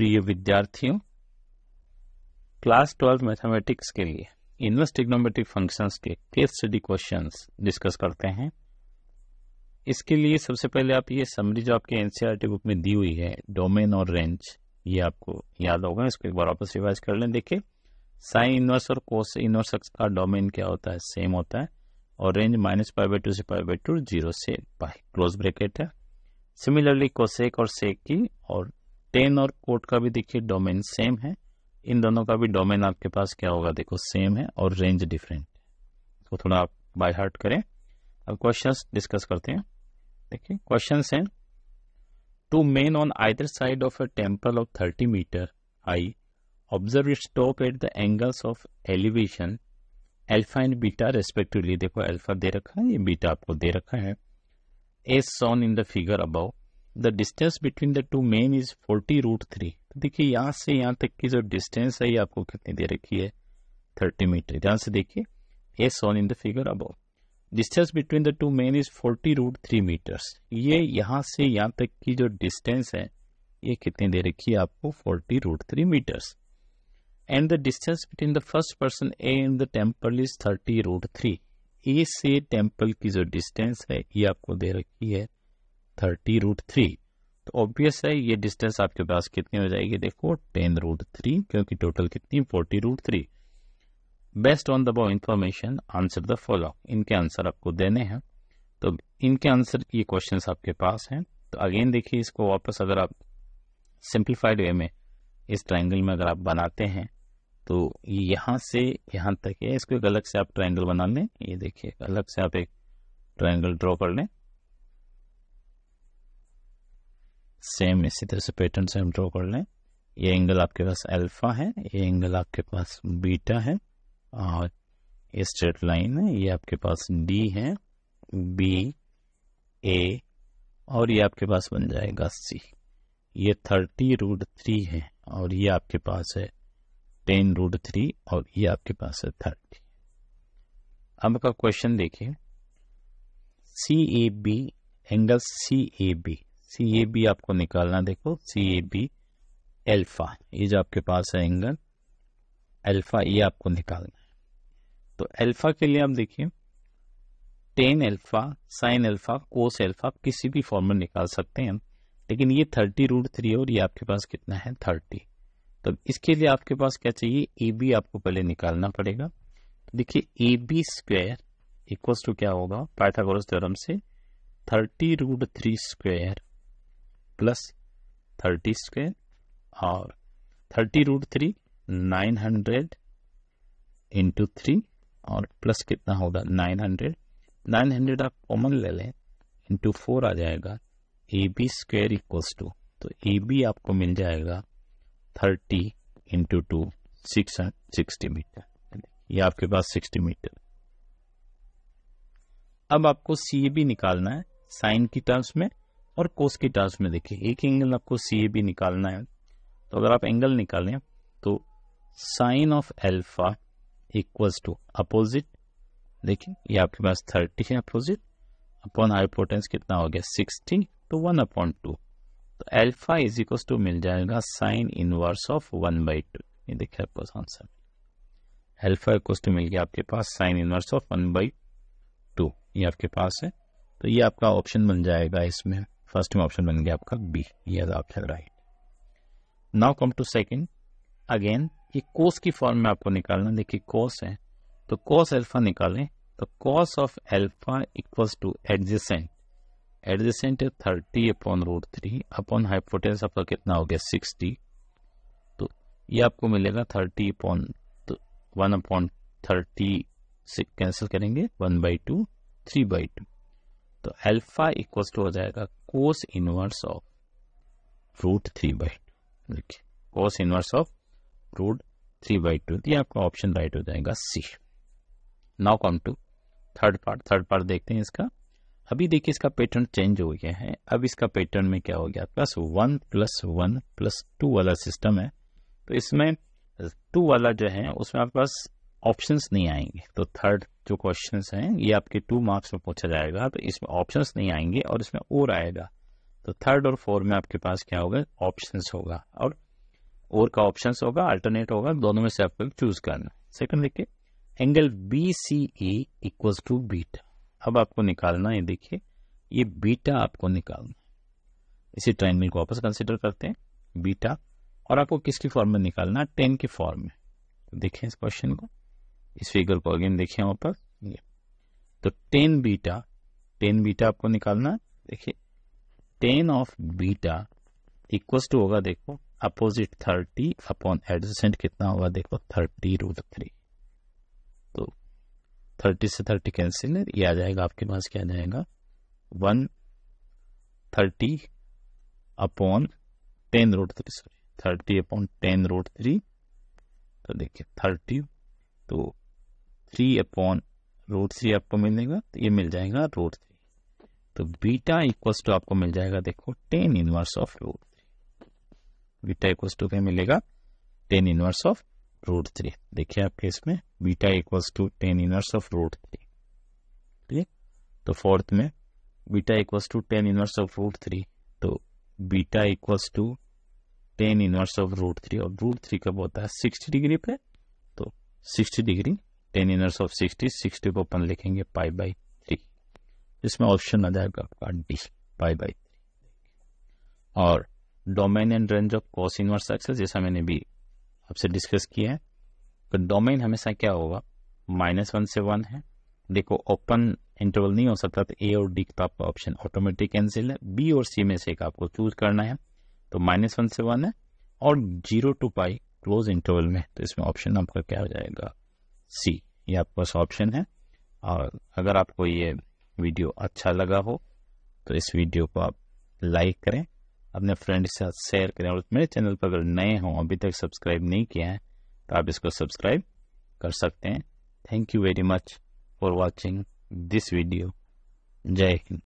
प्रिय विद्यार्थियों class 12 mathematics के लिए इन्वर्स टिग्नोमेट्रिक फंक्शंस के केस स्टडी क्वेश्चंस डिस्कस करते हैं इसके लिए सबसे पहले आप ये समरी जो आपके एनसीईआरटी बुक e में दी हुई है डोमेन और रेंज ये आपको याद होगा इसको एक बार वापस रिवाइज कर लें देखिए साइन इन्वर्स और कोस इन्वर्स का डोमेन क्या होता है सेम होता है और range minus pi by two से पाई बाई टू जीरो से पाई क्लोज ब्रेकेट है सिमिलरली कोसेक और सेक की और टेन और कोट का भी देखिए डोमेन सेम है इन दोनों का भी डोमेन आपके पास क्या होगा देखो सेम है और रेंज डिफरेंट इसको थोड़ा आप बाय हार्ट करें अब क्वेश्चन डिस्कस करते हैं देखिए क्वेश्चन हैं two men on either side of a temple of thirty metre high observe it at the angles of elevation alpha and beta respectively देखो एल्फा दे रखा है ये बीटा आपको दे रखा है as shown in the figure about the distance between the two men is forty root three तो देखिए यहाँ से यहाँ तक की जो डिस्टेंस है ये आपको कितनी दे रखी है थर्टी मीटर ध्यान से देखिए as shown in the figure अब distance between the two men is forty root three metres ये यहाँ से यहाँ तक की जो डिस्टेंस है ये कितनी दे रखी है आपको forty root three metres and the distance between the first person A in the temple is thirty root three A से टेम्पल की जो डिस्टेंस है ये आपको दे रखी है थर्टी रूट थ्री तो ऑब्वियस है ये डिस्टेंस आपके पास कितनी हो जाएगी देखो टेन रूट थ्री क्योंकि टोटल कितनी forty root three based on the above information answer the follow इनके आंसर आपको देने हैं तो इनके आंसर ये क्वेश्चन आपके पास हैं तो अगेन देखिए इसको वापस अगर आप सिंप्लीफाइड वे में इस ट्राइंगल में अगर आप बनाते हैं तो यहाँ से यहाँ तक है इसको एक अलग से आप ट्राइंगल बना लें ये देखिए अलग से आप एक ट्राइंगल ड्रॉ कर लें सेम इसी तरह से पैटर्न से हम ड्रॉ कर लें ये एंगल आपके पास अल्फा है ये एंगल आपके पास बीटा है और ये स्ट्रेट लाइन है ये आपके पास डी है बी ए और ये आपके पास बन जाएगा सी ये थर्टी रूट थ्री है और ये आपके पास है टेन रूट थ्री और ये आपके पास है थर्टी अब का क्वेश्चन देखिए C A B angle C A B C A B आपको निकालना देखो सी ए बी एल्फा ये जो आपके पास है एंगल एल्फा ये आपको निकालना है तो एल्फा के लिए आप देखिए tan alpha sine alpha cos alpha आप किसी भी फॉर्म में निकाल सकते हैं लेकिन ये थर्टी रूट थ्री और ये आपके पास कितना है थर्टी तो इसके लिए आपके पास क्या चाहिए ए बी आपको पहले निकालना पड़ेगा तो देखिए A B square equals to क्या होगा पाइथागोरस थ्योरम से thirty root three square plus thirty square और thirty root three nine hundred into three और प्लस कितना होगा नाइन हंड्रेड नाइन हंड्रेड आप कॉमन ले लें इंटू फोर आ जाएगा A B square equals to तो ए बी आपको मिल जाएगा thirty into two six sixty metre ये आपके पास सिक्सटी मीटर अब आपको सी ए बी निकालना है साइन की टर्म्स में और कोस की टर्म्स में देखिए एक एंगल आपको सी ए बी निकालना है तो अगर आप एंगल निकालें तो sine of alpha equals to opposite देखिए ये आपके पास थर्टी है अपोजिट अपॉन हाइपोटेंस कितना हो गया सिक्सटीन तो वन अपॉन टू तो एल्फा इज इक्वल्स टू मिल जाएगा sine inverse of one by two ये देखिए आपको आंसर एल्फा इक्वल्स टू मिल गया आपके पास sine inverse of one by two ये आपके पास है तो ये आपका ऑप्शन बन जाएगा इसमें फर्स्ट में ऑप्शन बन गया आपका बी ये option right now come to second again ये कोस की फॉर्म में आपको निकालना देखिए कोस है तो कोस एल्फा निकालें तो cos of alpha equals to adjacent adjacent है thirty upon root three upon hypotenuse आपका कितना हो गया सिक्सटी तो ये आपको मिलेगा thirty upon one upon thirty से कैंसिल करेंगे one by two three by two तो एल्फा इक्वल्स टू हो जाएगा cos inverse of root three by two देखिए cos inverse of root three by two ये आपका ऑप्शन राइट हो जाएगा see now come to third part third part देखते हैं इसका अभी देखिए इसका पैटर्न चेंज हो गया है अब इसका पैटर्न में क्या हो गया plus one plus one plus two वाला सिस्टम है तो इसमें टू वाला जो है उसमें आपके पास ऑप्शंस नहीं आएंगे तो थर्ड जो क्वेश्चंस हैं ये आपके टू मार्क्स में पूछा जाएगा तो इसमें ऑप्शंस नहीं आएंगे और इसमें और आएगा तो थर्ड और फोर्थ में आपके पास क्या होगा ऑप्शंस होगा और और का ऑप्शंस होगा अल्टरनेट होगा दोनों में से आपको चूज करना सेकंड देखिए angle B C equal to beta अब आपको निकालना है देखिए ये बीटा आपको निकालना इसी ट्रेन को वापस कंसिडर करते हैं बीटा और आपको किसकी फॉर्म में निकालना टेन के फॉर्म में तो देखें इस क्वेश्चन को इस फिगर को अगेन देखिए वहां पर तो टेन बीटा टेन बीटा आपको निकालना है देखिए tan of beta equal to होगा देखो अपोजिट थर्टी अपॉन एडजेंट कितना होगा देखो थर्टी रूट थ्री तो थर्टी से थर्टी कैंसिल है ये आ जाएगा आपके पास क्या जाएगा one thirty upon ten root three sorry thirty upon ten root three तो देखिए थर्टी तो थ्री अपॉन रूट थ्री आपको मिलेगा तो ये मिल जाएगा रूट थ्री तो बीटा इक्वल्स टू आपको मिल जाएगा देखो tan inverse of root three beta equals to क्या मिलेगा tan inverse of root three देखिए आपके इसमें beta equals to tan inverse of root three ठीक तो फोर्थ में beta equals to tan inverse of root three तो beta equals to tan inverse of root three और रूट थ्री कब होता है सिक्सटी डिग्री पे तो sixty degree tan inverse of sixty sixty को अपन लिखेंगे पाई बाई थ्री इसमें ऑप्शन आ जाएगा आपका डी पाई बाई थ्री और domain and range of cos inverse x's जैसा मैंने भी आपसे डिस्कस किया है तो डोमेन हमेशा क्या होगा माइनस वन से वन है देखो ओपन इंटरवल नहीं हो सकता तो ए और डी का आपका ऑप्शन ऑटोमेटिक कैंसिल है बी और सी में से एक आपको चूज करना है तो माइनस वन से वन है और zero two pi close interval में तो इसमें ऑप्शन आपका क्या हो जाएगा सी ये आपके पास ऑप्शन है और अगर आपको ये वीडियो अच्छा लगा हो तो इस वीडियो को आप लाइक करें अपने फ्रेंड के साथ शेयर करें और मेरे चैनल पर अगर नए हों अभी तक सब्सक्राइब नहीं किया है तो आप इसको सब्सक्राइब कर सकते हैं thank you very much for watching this video जय हिंद